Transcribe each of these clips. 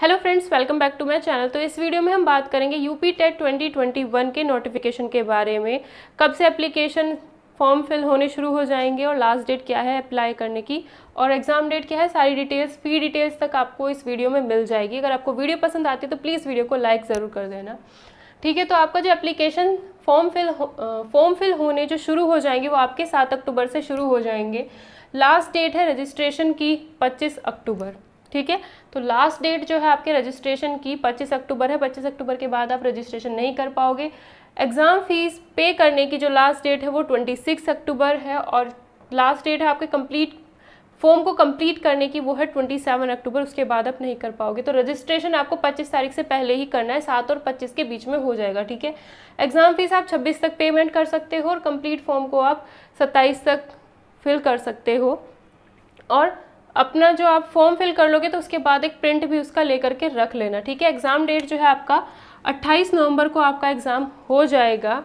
hello friends welcome back to my channel तो इस video में हम बात करेंगे यूपी टेट 2021 के नोटिफिकेशन के बारे में कब से एप्लीकेशन फॉर्म फिल होने शुरू हो जाएंगे और लास्ट डेट क्या है अप्लाई करने की और एग्ज़ाम डेट क्या है सारी डिटेल्स फी डिटेल्स तक आपको इस वीडियो में मिल जाएगी अगर आपको वीडियो पसंद आती है तो प्लीज़ वीडियो को लाइक ज़रूर कर देना ठीक है तो आपका जो application form fill form fill होने जो शुरू हो जाएंगे वो आपके सात अक्टूबर से शुरू हो जाएंगे लास्ट डेट है रजिस्ट्रेशन की पच्चीस अक्टूबर ठीक है तो लास्ट डेट जो है आपके रजिस्ट्रेशन की 25 अक्टूबर है 25 अक्टूबर के बाद आप रजिस्ट्रेशन नहीं कर पाओगे एग्ज़ाम फ़ीस पे करने की जो लास्ट डेट है वो 26 अक्टूबर है और लास्ट डेट है आपके कंप्लीट फॉर्म को कंप्लीट करने की वो है ट्वेंटी सेवन अक्टूबर उसके बाद आप नहीं कर पाओगे तो रजिस्ट्रेशन आपको पच्चीस तारीख से पहले ही करना है सात और पच्चीस के बीच में हो जाएगा ठीक है एग्ज़ाम फ़ीस आप छब्बीस तक पेमेंट कर सकते हो और कंप्लीट फॉर्म को आप सत्ताईस तक फिल कर सकते हो और अपना जो आप फॉर्म फिल कर लोगे तो उसके बाद एक प्रिंट भी उसका लेकर के रख लेना ठीक है एग्ज़ाम डेट जो है आपका 28 नवंबर को आपका एग्ज़ाम हो जाएगा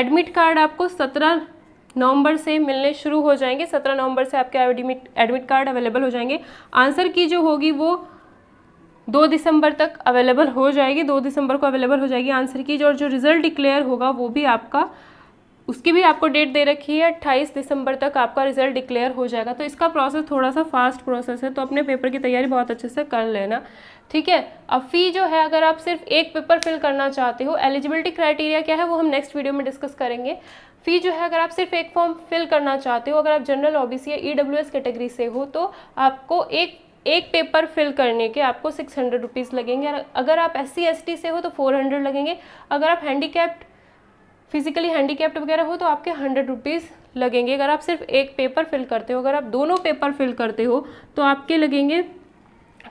एडमिट कार्ड आपको 17 नवंबर से मिलने शुरू हो जाएंगे 17 नवंबर से आपके एडमिट एडमिट कार्ड अवेलेबल हो जाएंगे आंसर की जो होगी वो दो दिसंबर तक अवेलेबल हो जाएगी दो दिसंबर को अवेलेबल हो जाएगी आंसर की और जो रिज़ल्ट डिक्लेयर होगा वो भी आपका उसकी भी आपको डेट दे रखी है अट्ठाईस दिसंबर तक आपका रिजल्ट डिक्लेयर हो जाएगा तो इसका प्रोसेस थोड़ा सा फास्ट प्रोसेस है तो अपने पेपर की तैयारी बहुत अच्छे से कर लेना ठीक है अब फ़ी जो है अगर आप सिर्फ एक पेपर फिल करना चाहते हो एलिजिबिलिटी क्राइटेरिया क्या है वो हम नेक्स्ट वीडियो में डिस्कस करेंगे फ़ी जो है अगर आप सिर्फ एक फॉर्म फिल करना चाहते हो अगर आप जनरल ओबीसी या ईडब्ल्यूएस कैटेगरी से हो तो आपको एक एक पेपर फिल करने के आपको सिक्स हंड्रेड रुपीज़ लगेंगे अगर आप एस सी एस टी से हो तो फोर हंड्रेड लगेंगे अगर आप हैंडीकैप्ड फिजिकली हैंडीकैप्ट वगैरह हो तो आपके हंड्रेड रुपीज़ लगेंगे अगर आप सिर्फ एक पेपर फिल करते हो अगर आप दोनों पेपर फिल करते हो तो आपके लगेंगे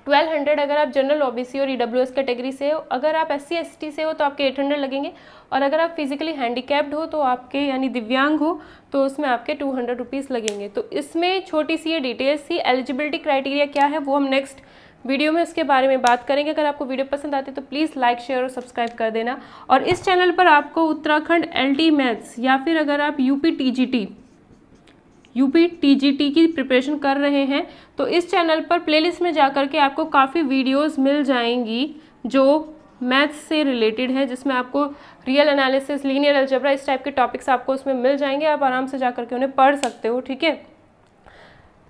ट्वेल्व हंड्रेड अगर आप जनरल ओबीसी और ईडब्ल्यू एस कैटेगरी से हो अगर आप एस सी से हो तो आपके एट हंड्रेड लगेंगे और अगर आप फिजिकली हैंडीकैप्ड हो तो आपके यानी दिव्यांग हो तो उसमें आपके टू हंड्रेड रुपीज़ लगेंगे तो इसमें छोटी सी ये डिटेल्स थी एलिजिबिलिटी क्राइटेरिया क्या है वो हम नेक्स्ट वीडियो में उसके बारे में बात करेंगे अगर आपको वीडियो पसंद आती है तो प्लीज़ लाइक शेयर और सब्सक्राइब कर देना और इस चैनल पर आपको उत्तराखंड एलटी मैथ्स या फिर अगर आप यूपी टी यूपी टी की प्रिपरेशन कर रहे हैं तो इस चैनल पर प्लेलिस्ट में जा के आपको काफ़ी वीडियोस मिल जाएंगी जो मैथ्स से रिलेटेड है जिसमें आपको रियल एनालिसिस लीनियर अलजबरा इस टाइप के टॉपिक्स आपको उसमें मिल जाएंगे आप आराम से जा के उन्हें पढ़ सकते हो ठीक है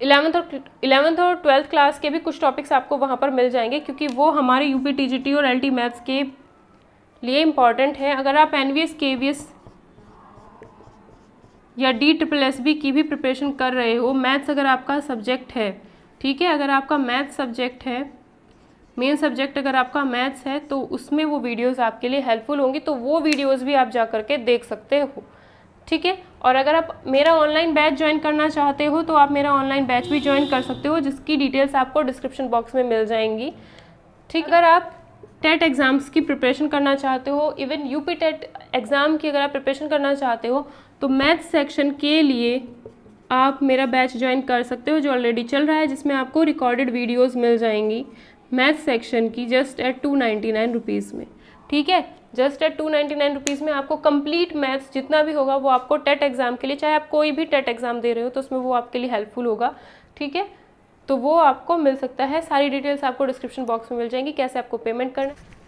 इलेवंथ और इलेवंथ और ट्वेल्थ क्लास के भी कुछ टॉपिक्स आपको वहाँ पर मिल जाएंगे क्योंकि वो हमारे U P T G T और एल टी मैथ्स के लिए इम्पॉर्टेंट है अगर आप N V S K V S या डी ट्रिपल एस बी की भी प्रिपरेशन कर रहे हो मैथ्स अगर आपका सब्जेक्ट है ठीक है अगर आपका मैथ्स सब्जेक्ट है मेन सब्जेक्ट अगर आपका मैथ्स है तो उसमें वो वीडियोस आपके लिए हेल्पफुल होंगी तो वो वीडियोस भी आप जा करके देख सकते हो ठीक है और अगर आप मेरा ऑनलाइन बैच ज्वाइन करना चाहते हो तो आप मेरा ऑनलाइन बैच भी ज्वाइन कर सकते हो जिसकी डिटेल्स आपको डिस्क्रिप्शन बॉक्स में मिल जाएंगी ठीक अगर आप टेट एग्ज़ाम्स की प्रिपरेशन करना चाहते हो even U P TET exam की अगर आप प्रिपरेशन करना चाहते हो तो मैथ सेक्शन के लिए आप मेरा बैच ज्वाइन कर सकते हो जो ऑलरेडी चल रहा है जिसमें आपको रिकॉर्डेड वीडियोस मिल जाएंगी मैथ्स सेक्शन की just at two ninety nine rupees में ठीक है just at two ninety nine rupees में आपको कंप्लीट मैथ्स जितना भी होगा वो आपको टेट एग्ज़ाम के लिए चाहे आप कोई भी टेट एग्ज़ाम दे रहे हो तो उसमें वो आपके लिए हेल्पफुल होगा ठीक है तो वो आपको मिल सकता है सारी डिटेल्स आपको डिस्क्रिप्शन बॉक्स में मिल जाएंगी कैसे आपको पेमेंट करना है